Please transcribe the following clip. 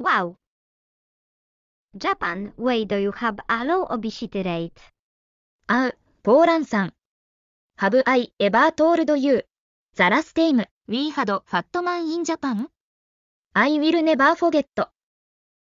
Wow! Japan, way do you have a low obesity rate? Ah, ポーランさん。Have I ever told you? The last time we had fat man in Japan? I will never forget.